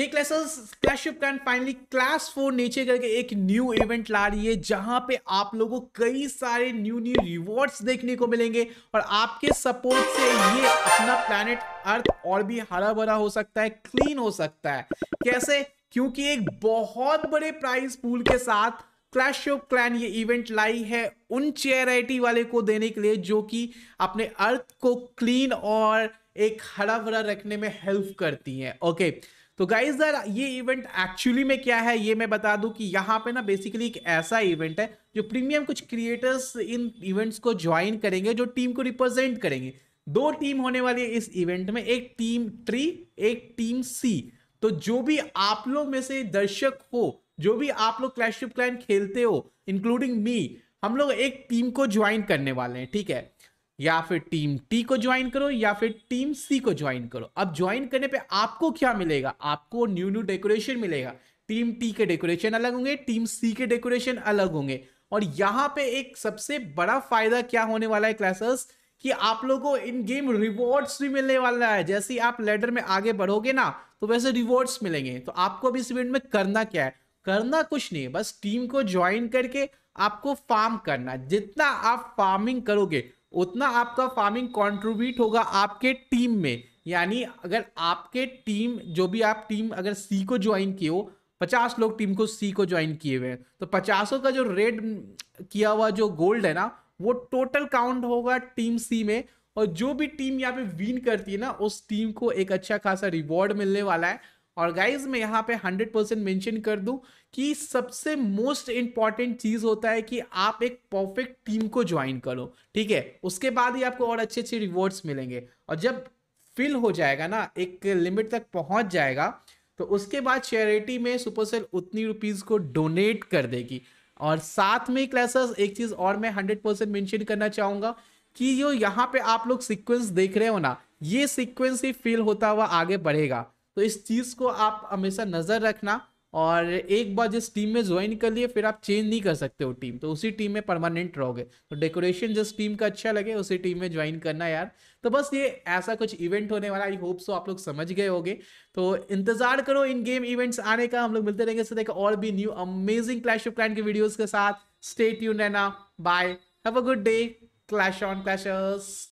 Hey classes Clash of Clan finally class four नीचे करके एक न्यू इवेंट ला रही है जहां पे आप लोगों को कई सारे न्यू न्यू रिवॉर्ड्स देखने को मिलेंगे और आपके सपोर्ट से ये अपना प्लानट अर्थ और भी हरा भरा हो सकता है क्लीन हो सकता है कैसे क्योंकि एक बहुत बड़े प्राइस पूल के साथ क्लैश ऑफ क्लैन ये इवेंट लाई है उन चैरिटी वाले को देने के लिए जो कि अपने अर्थ को क्लीन और एक हरा भरा रखने में हेल्प करती है ओके okay. तो गाइज सर ये इवेंट एक्चुअली में क्या है ये मैं बता दूं कि यहाँ पे ना बेसिकली एक ऐसा इवेंट है जो प्रीमियम कुछ क्रिएटर्स इन इवेंट्स को ज्वाइन करेंगे जो टीम को रिप्रेजेंट करेंगे दो टीम होने वाली है इस इवेंट में एक टीम ट्री एक टीम सी तो जो भी आप लोग में से दर्शक हो जो भी आप लोग क्लैश क्लाइन क्लैन खेलते हो इंक्लूडिंग मी हम लोग एक टीम को ज्वाइन करने वाले हैं ठीक है या फिर टीम टी को ज्वाइन करो या फिर टीम सी को ज्वाइन करो अब ज्वाइन करने पे आपको क्या मिलेगा आपको न्यू न्यू डेकोरेशन मिलेगा टीम टी के डेकोरेशन अलग होंगे टीम सी के डेकोरेशन अलग होंगे और यहाँ पे एक सबसे बड़ा फायदा क्या होने वाला है क्लासेस कि आप लोगों को इन गेम रिवॉर्ड्स भी मिलने वाला है जैसे आप लेडर में आगे बढ़ोगे ना तो वैसे रिवॉर्ड्स मिलेंगे तो आपको अभी इस इवेंट में करना क्या है करना कुछ नहीं बस टीम को ज्वाइन करके आपको फार्म करना जितना आप फार्मिंग करोगे उतना आपका फार्मिंग कंट्रीब्यूट होगा आपके टीम में यानी अगर आपके टीम जो भी आप टीम अगर सी को ज्वाइन किए हो पचास लोग टीम को सी को ज्वाइन किए हुए हैं तो पचासों का जो रेड किया हुआ जो गोल्ड है ना वो टोटल काउंट होगा टीम सी में और जो भी टीम यहाँ पे विन करती है ना उस टीम को एक अच्छा खासा रिवॉर्ड मिलने वाला है और गाइज मैं यहाँ पे 100 परसेंट मैंशन कर दूँ कि सबसे मोस्ट इंपॉर्टेंट चीज़ होता है कि आप एक परफेक्ट टीम को ज्वाइन करो ठीक है उसके बाद ही आपको और अच्छे अच्छे रिवॉर्ड्स मिलेंगे और जब फिल हो जाएगा ना एक लिमिट तक पहुँच जाएगा तो उसके बाद चैरिटी में सुपर सेल उतनी रुपीज़ को डोनेट कर देगी और साथ में क्लासेस एक चीज़ और मैं हंड्रेड परसेंट मैंशन करना चाहूँगा कि जो यहाँ पे आप लोग सिक्वेंस देख रहे हो ना ये सिक्वेंस ही फील होता हुआ आगे बढ़ेगा तो इस चीज़ को आप हमेशा नज़र रखना और एक बार जिस टीम में ज्वाइन कर लिए फिर आप चेंज नहीं कर सकते हो टीम तो उसी टीम में परमानेंट रहोगे तो डेकोरेशन जिस टीम का अच्छा लगे उसी टीम में ज्वाइन करना यार तो बस ये ऐसा कुछ इवेंट होने वाला आई होप सो आप लोग समझ गए होंगे तो इंतजार करो इन गेम इवेंट्स आने का हम लोग मिलते रहेंगे सर एक और भी new amazing Clash of Clan के वीडियोज के साथ स्टेट यू नैना bye have a good day Clash on clash